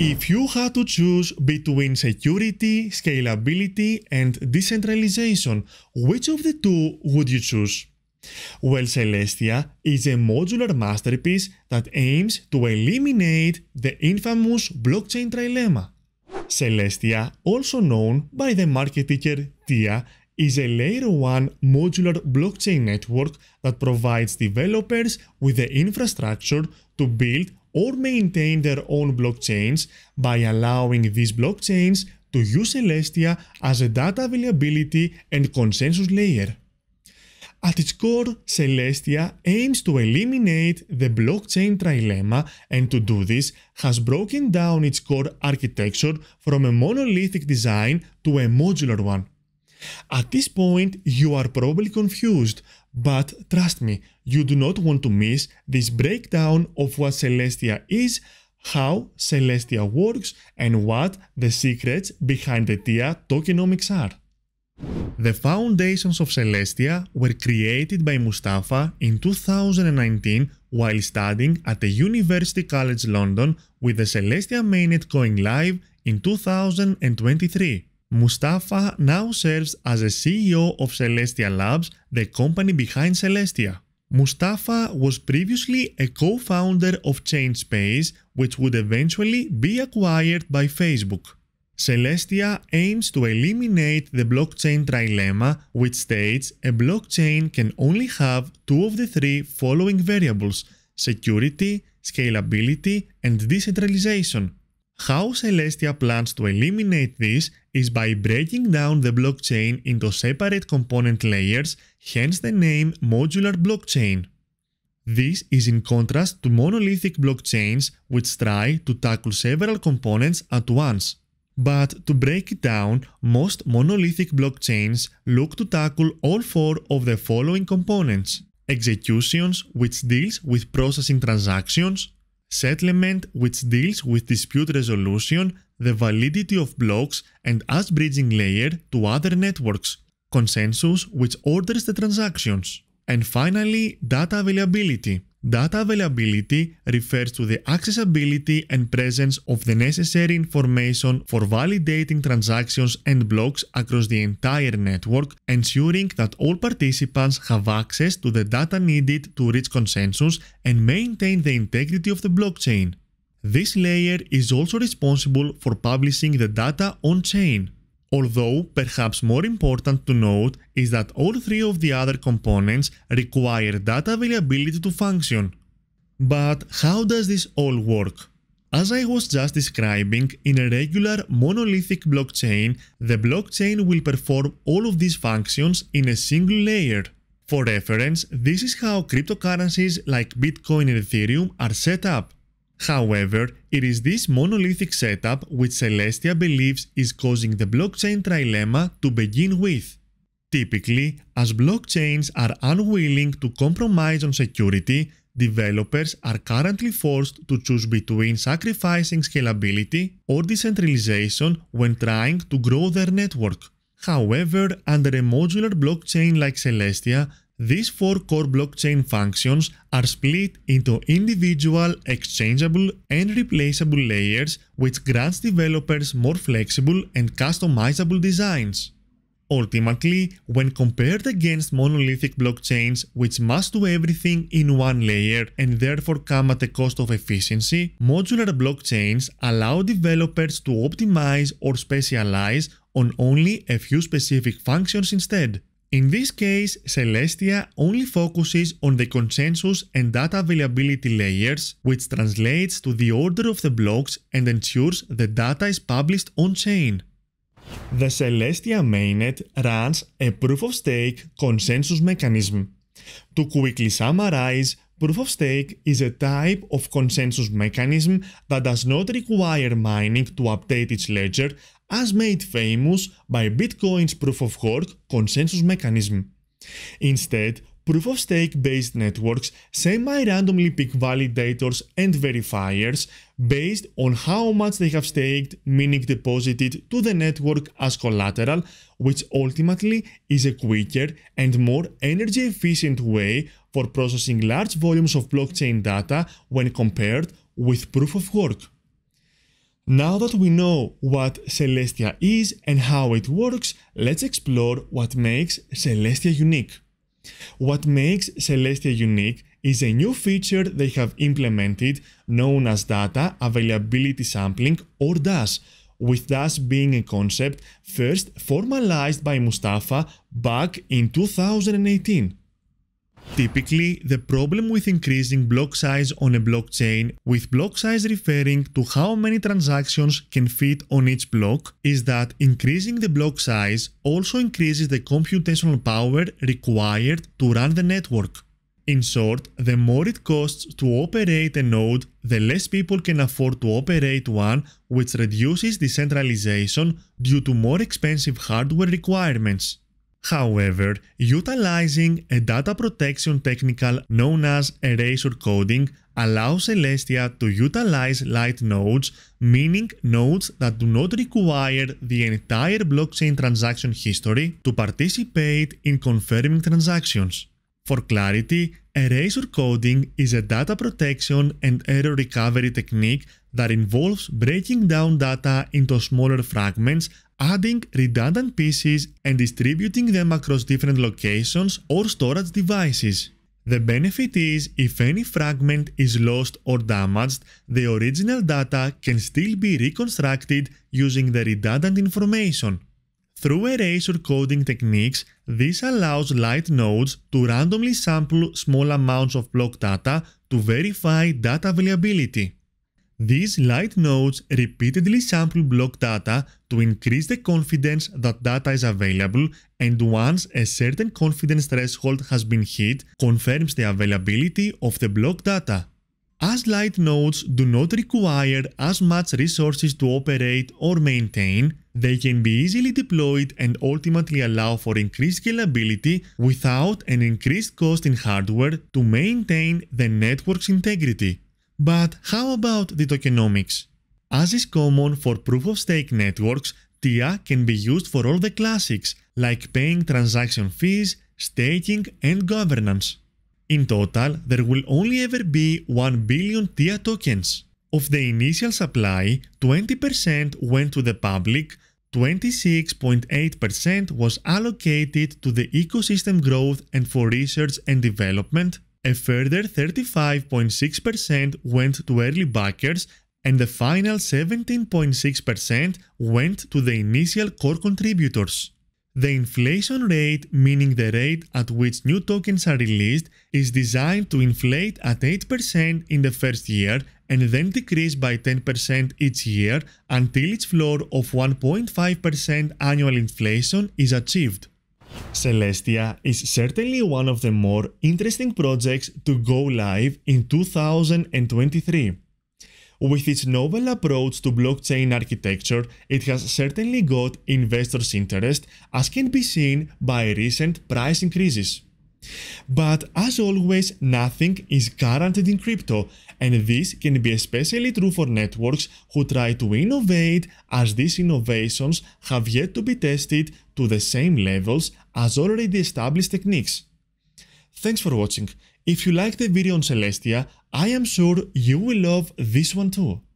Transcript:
If you had to choose between security, scalability and decentralization, which of the two would you choose? Well, Celestia is a modular masterpiece that aims to eliminate the infamous blockchain trilemma. Celestia, also known by the market ticker TIA, is a layer 1 modular blockchain network that provides developers with the infrastructure to build or maintain their own blockchains by allowing these blockchains to use Celestia as a data availability and consensus layer. At its core, Celestia aims to eliminate the blockchain trilemma and to do this has broken down its core architecture from a monolithic design to a modular one. At this point, you are probably confused but trust me, you do not want to miss this breakdown of what Celestia is, how Celestia works, and what the secrets behind the TIA tokenomics are. The foundations of Celestia were created by Mustafa in 2019 while studying at the University College London with the Celestia mainnet going live in 2023. Mustafa now serves as a CEO of Celestia Labs, the company behind Celestia. Mustafa was previously a co-founder of ChainSpace, which would eventually be acquired by Facebook. Celestia aims to eliminate the blockchain trilemma, which states a blockchain can only have two of the three following variables, security, scalability, and decentralization. How Celestia plans to eliminate this is by breaking down the blockchain into separate component layers, hence the name modular blockchain. This is in contrast to monolithic blockchains which try to tackle several components at once. But to break it down, most monolithic blockchains look to tackle all four of the following components. Executions, which deals with processing transactions, settlement which deals with dispute resolution, the validity of blocks and as bridging layer to other networks, consensus which orders the transactions, and finally data availability Data availability refers to the accessibility and presence of the necessary information for validating transactions and blocks across the entire network, ensuring that all participants have access to the data needed to reach consensus and maintain the integrity of the blockchain. This layer is also responsible for publishing the data on-chain. Although perhaps more important to note is that all three of the other components require data availability to function. But how does this all work? As I was just describing, in a regular monolithic blockchain, the blockchain will perform all of these functions in a single layer. For reference, this is how cryptocurrencies like Bitcoin and Ethereum are set up. However, it is this monolithic setup which Celestia believes is causing the blockchain trilemma to begin with. Typically, as blockchains are unwilling to compromise on security, developers are currently forced to choose between sacrificing scalability or decentralization when trying to grow their network. However, under a modular blockchain like Celestia, these four core blockchain functions are split into individual, exchangeable and replaceable layers which grants developers more flexible and customizable designs. Ultimately, when compared against monolithic blockchains which must do everything in one layer and therefore come at the cost of efficiency, modular blockchains allow developers to optimize or specialize on only a few specific functions instead. In this case, Celestia only focuses on the consensus and data availability layers, which translates to the order of the blocks and ensures the data is published on-chain. The Celestia mainnet runs a proof-of-stake consensus mechanism. To quickly summarize, proof-of-stake is a type of consensus mechanism that does not require mining to update its ledger as made famous by Bitcoin's proof-of-work consensus mechanism. Instead, proof-of-stake-based networks semi-randomly pick validators and verifiers based on how much they have staked, meaning deposited to the network as collateral, which ultimately is a quicker and more energy-efficient way for processing large volumes of blockchain data when compared with proof-of-work. Now that we know what Celestia is and how it works, let's explore what makes Celestia unique. What makes Celestia unique is a new feature they have implemented known as Data Availability Sampling or DAS, with DAS being a concept first formalized by Mustafa back in 2018. Typically, the problem with increasing block size on a blockchain, with block size referring to how many transactions can fit on each block, is that increasing the block size also increases the computational power required to run the network. In short, the more it costs to operate a node, the less people can afford to operate one, which reduces decentralization due to more expensive hardware requirements. However, utilizing a data protection technical known as erasure coding allows Celestia to utilize light nodes, meaning nodes that do not require the entire blockchain transaction history to participate in confirming transactions. For clarity, erasure coding is a data protection and error recovery technique that involves breaking down data into smaller fragments, adding redundant pieces and distributing them across different locations or storage devices. The benefit is if any fragment is lost or damaged, the original data can still be reconstructed using the redundant information. Through erasure coding techniques, this allows light nodes to randomly sample small amounts of block data to verify data availability. These light nodes repeatedly sample block data to increase the confidence that data is available and once a certain confidence threshold has been hit, confirms the availability of the block data. As light nodes do not require as much resources to operate or maintain, they can be easily deployed and ultimately allow for increased scalability without an increased cost in hardware to maintain the network's integrity. But how about the tokenomics? As is common for proof-of-stake networks, TIA can be used for all the classics, like paying transaction fees, staking, and governance. In total, there will only ever be 1 billion TIA tokens. Of the initial supply, 20% went to the public, 26.8% was allocated to the ecosystem growth and for research and development, a further 35.6% went to early backers, and the final 17.6% went to the initial core contributors. The inflation rate, meaning the rate at which new tokens are released, is designed to inflate at 8% in the first year and then decrease by 10% each year until its floor of 1.5% annual inflation is achieved. Celestia is certainly one of the more interesting projects to go live in 2023. With its novel approach to blockchain architecture, it has certainly got investors' interest, as can be seen by recent price increases. But as always, nothing is guaranteed in crypto, and this can be especially true for networks who try to innovate as these innovations have yet to be tested to the same levels as already established techniques. Thanks for watching. If you like the video on Celestia, I am sure you will love this one too.